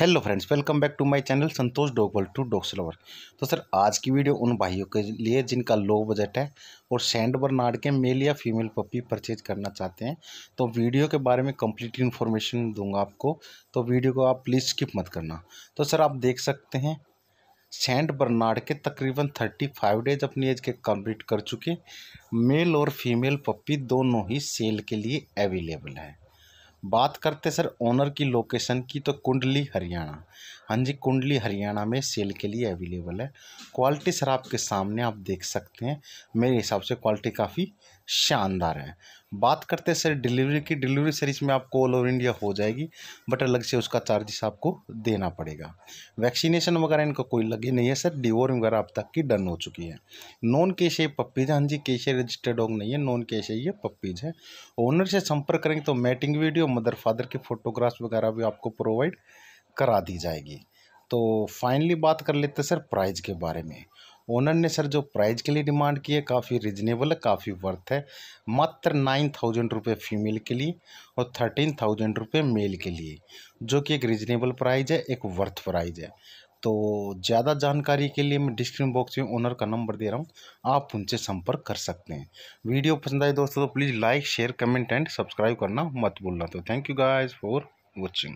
hello friends welcome back to my channel Santosh world to dogs lover तो sir आज की video उन भाइयों के लिए जिनका लो बजट है और सैंड बर्नार्ड के मेल या फीमेल पपी परचेज करना चाहते हैं तो वीडियो के बारे में कंप्लीट इन्फॉर्मेशन दूंगा आपको तो वीडियो को आप प्लीज़ स्किप मत करना तो सर आप देख सकते हैं सेंट बर्नार्ड के तकरीबन थर्टी फाइव डेज अपनी एज के कंप्लीट कर चुके मेल और फीमेल पप्पी दोनों ही सेल के लिए अवेलेबल हैं बात करते सर ओनर की लोकेशन की तो कुंडली हरियाणा हाँ जी कुंडली हरियाणा में सेल के लिए अवेलेबल है क्वालिटी सर आपके सामने आप देख सकते हैं मेरे हिसाब से क्वालिटी काफ़ी शानदार है बात करते हैं सर डिलीवरी की डिलीवरी सर इसमें आपको ऑल ओवर इंडिया हो जाएगी बट अलग से उसका चार्जेस आपको देना पड़ेगा वैक्सीनेशन वगैरह इनका कोई लगे नहीं है सर डिवोरिंग वगैरह अब तक की डन हो चुकी है नॉन केश है पप्पीज हाँ जी कैश रजिस्टर्ड डॉग नहीं है नॉन केश है ये पप्पीज है ओनर से संपर्क करेंगे तो मैटिंग वीडियो मदर फादर की फ़ोटोग्राफ्स वगैरह भी आपको प्रोवाइड करा दी जाएगी तो फाइनली बात कर लेते हैं सर प्राइज के बारे में ओनर ने सर जो प्राइज के लिए डिमांड की है काफ़ी रिजनेबल है काफ़ी वर्थ है मात्र नाइन थाउजेंड रुपये फीमेल के लिए और थर्टीन थाउजेंड रुपये मेल के लिए जो कि एक रिजनेबल प्राइज है एक वर्थ प्राइज है तो ज़्यादा जानकारी के लिए मैं डिस्क्रिप्शन बॉक्स में ओनर का नंबर दे रहा हूँ आप उनसे संपर्क कर सकते हैं वीडियो पसंद आए दोस्तों तो please like share comment and subscribe करना मत भूलना तो thank you guys for watching